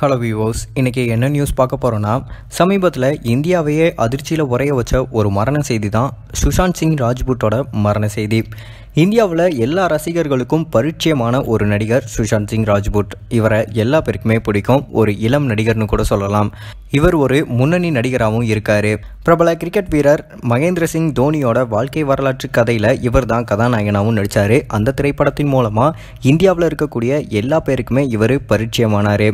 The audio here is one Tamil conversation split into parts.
ஹலோ விவோஸ் இன்றைக்கி என்ன நியூஸ் பார்க்க போகிறோன்னா சமீபத்தில் இந்தியாவையே அதிர்ச்சியில் உரைய வச்ச ஒரு மரண செய்தி தான் சுஷாந்த் சிங் ராஜ்பூட்டோட மரண செய்தி இந்தியாவில் எல்லா ரசிகர்களுக்கும் பரிச்சயமான ஒரு நடிகர் சுஷாந்த் சிங் ராஜ்பூட் இவரை எல்லா பேருக்குமே பிடிக்கும் ஒரு இளம் நடிகர்னு கூட சொல்லலாம் இவர் ஒரு முன்னணி நடிகராகவும் இருக்கார் பிரபல கிரிக்கெட் வீரர் மகேந்திர சிங் தோனியோட வாழ்க்கை வரலாற்று கதையில் இவர் தான் கதாநாயகனாகவும் நடித்தார் அந்த திரைப்படத்தின் மூலமாக இந்தியாவில் இருக்கக்கூடிய எல்லா பேருக்குமே இவர் பரிச்சயமானார்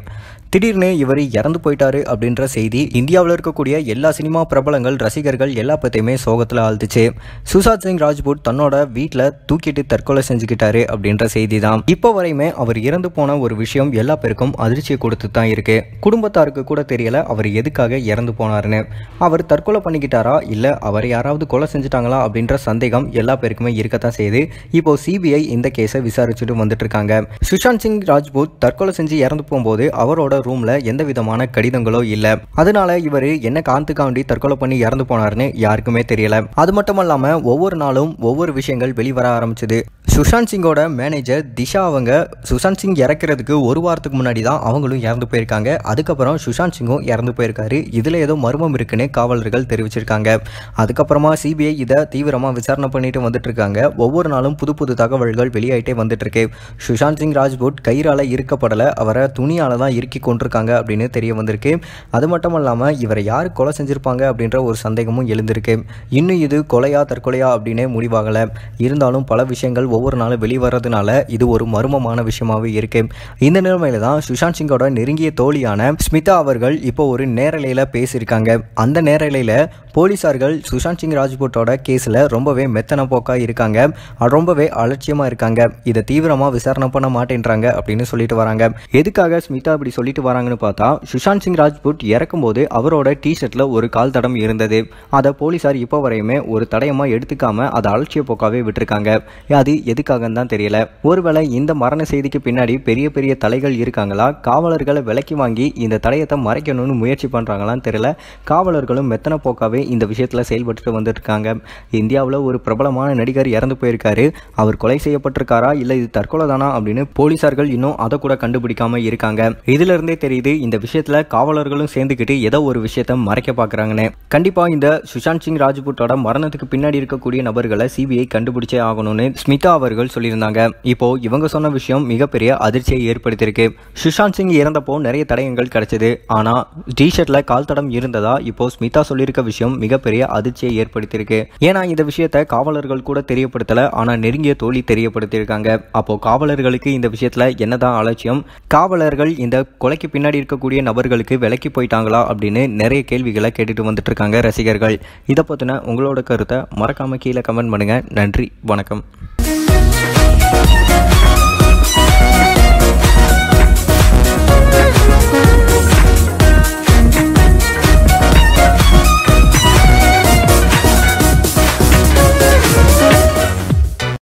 திடீர்னு இவர் இறந்து போயிட்டாரு அப்படின்ற செய்தி இந்தியாவில் இருக்கக்கூடிய எல்லா சினிமா பிரபலங்கள் ரசிகர்கள் எல்லா பத்தையுமே சோகத்தில் ஆழ்த்துச்சு சுசாத் சிங் ராஜ்பூத் தன்னோட வீட்டில் தூக்கிட்டு தற்கொலை செஞ்சுக்கிட்டாரு அப்படின்ற செய்தி தான் இப்போ வரையுமே அவர் இறந்து போன ஒரு விஷயம் எல்லா பேருக்கும் அதிர்ச்சியை கொடுத்து தான் இருக்கு குடும்பத்தாருக்கு கூட தெரியல அவர் எதுக்காக இறந்து போனார்னு அவர் தற்கொலை பண்ணிக்கிட்டாரா இல்லை அவர் யாராவது கொலை செஞ்சுட்டாங்களா அப்படின்ற சந்தேகம் எல்லா பேருக்குமே இருக்கத்தான் செய்யுது இப்போ சிபிஐ இந்த கேஸை விசாரிச்சுட்டு வந்துட்டு இருக்காங்க சுஷாந்த் சிங் ராஜ்பூத் தற்கொலை செஞ்சு இறந்து போகும்போது அவரோட ரூம்ல எந்த விதமான கடிதங்களோ இல்லை அதனால இவர் என்ன காந்துக்காண்டி தற்கொலை பண்ணி இறந்து போனார்னு யாருக்குமே தெரியல அது மட்டும் இல்லாம ஒவ்வொரு நாளும் ஒவ்வொரு விஷயங்கள் வெளிவர ஆரம்பிச்சது சுஷாந்த் சிங்கோட மேனேஜர் திஷா அவங்க சுஷாந்த் சிங் இறக்கிறதுக்கு ஒரு வாரத்துக்கு முன்னாடி தான் அவங்களும் இறந்து போயிருக்காங்க அதுக்கப்புறம் சுஷாந்த் சிங்கும் இறந்து போயிருக்காரு இதில் ஏதோ மர்மம் இருக்குன்னு காவலர்கள் தெரிவிச்சிருக்காங்க அதுக்கப்புறமா சிபிஐ இதை தீவிரமாக விசாரணை பண்ணிட்டு வந்துட்டு இருக்காங்க ஒவ்வொரு நாளும் புது புது தகவல்கள் வெளியாயிட்டே வந்துட்டு இருக்கு சுஷாந்த் சிங் ராஜ்பூட் கயிறால இருக்கப்படலை அவரை துணியால் தான் இறுக்கி கொண்டிருக்காங்க அப்படின்னு தெரிய வந்திருக்கு அது மட்டும் இல்லாமல் இவரை யார் கொலை செஞ்சிருப்பாங்க அப்படின்ற ஒரு சந்தேகமும் எழுந்திருக்கு இன்னும் இது கொலையா தற்கொலையா அப்படின்னு முடிவாகலை இருந்தாலும் பல விஷயங்கள் ஒவ்வொரு நாளும் வெளிவரதுனால இது ஒரு மர்மமான விஷயமாகவே இருக்கு இந்த நிலைமையில தான் சுஷாந்த் சிங்கோட நெருங்கிய தோழியான ஸ்மிதா அவர்கள் இப்போ ஒரு நேரலையில் பேசியிருக்காங்க அந்த நேரலையில் போலீசார்கள் சுஷாந்த் சிங் ராஜ்பூட்டோட கேஸில் ரொம்பவே மெத்தன போக்காக இருக்காங்க ரொம்பவே அலட்சியமாக இருக்காங்க இதை தீவிரமாக விசாரணை பண்ண மாட்டேன்றாங்க அப்படின்னு சொல்லிட்டு வராங்க எதுக்காக ஸ்மிதா அப்படி சொல்லிட்டு வராங்கன்னு பார்த்தா சுஷாந்த் சிங் ராஜ்பூட் இறக்கும்போது அவரோட ஷர்ட்ல ஒரு கால் தடம் இருந்தது அதை போலீசார் இப்போ வரையுமே ஒரு தடயமாக எடுத்துக்காம அதை அலட்சிய போக்காவே விட்டுருக்காங்க அது எதுக்காகன்னு தான் தெரியல ஒருவேளை இந்த மரண செய்திக்கு பின்னாடி பெரிய பெரிய தலைகள் இருக்காங்களா காவலர்களை விலக்கி வாங்கி இந்த தடயத்தை மறைக்கணும்னு முயற்சி பண்ணுறாங்களான்னு தெரியல காவலர்களும் மெத்தன போக்காவே இந்த விஷயத்தில் செயல்பட்டு வந்துருக்காங்க இந்தியாவில் ஒரு பிரபலமான நடிகர் இறந்து போயிருக்காரு அவர் கொலை செய்யப்பட்டிருக்காரா இல்லை இது தற்கொலை தானா அப்படின்னு போலீசார்கள் இன்னும் அதை கூட கண்டுபிடிக்காமல் இருக்காங்க இதுல இருந்தே தெரியுது இந்த விஷயத்தில் காவலர்களும் சேர்ந்துக்கிட்டு ஏதோ ஒரு விஷயத்த மறைக்க பாக்குறாங்கன்னு கண்டிப்பாக இந்த சுஷாந்த் சிங் ராஜ்புட்டோட மரணத்துக்கு பின்னாடி இருக்கக்கூடிய நபர்களை சிபிஐ கண்டுபிடிச்சே ஆகணும்னு ஸ்மிதா அவர்கள் சொல்லியிருந்தாங்க இப்போ இவங்க சொன்ன விஷயம் மிகப்பெரிய அதிர்ச்சியை ஏற்படுத்தியிருக்கு சுஷாந்த் சிங் இறந்தப்போ நிறைய தடயங்கள் கிடைச்சது ஆனால் டிஷர்ட்ல கால் தடம் இருந்ததா இப்போ ஸ்மிதா சொல்லியிருக்க விஷயம் மிகப்பெரிய அதிர்ச்சியை ஏற்படுத்தியிருக்கு ஏன்னா இந்த விஷயத்த காவலர்கள் கூட தெரியப்படுத்தல ஆனால் நெருங்கிய தோழி தெரியப்படுத்தியிருக்காங்க அப்போ காவலர்களுக்கு இந்த விஷயத்துல என்னதான் அலட்சியம் காவலர்கள் இந்த கொலைக்கு பின்னாடி இருக்கக்கூடிய நபர்களுக்கு விலக்கி போயிட்டாங்களா அப்படின்னு நிறைய கேள்விகளை கேட்டுட்டு வந்துட்டு இருக்காங்க ரசிகர்கள் இதை பற்றின உங்களோட கருத்தை மறக்காம கீழே கமெண்ட் பண்ணுங்க நன்றி வணக்கம்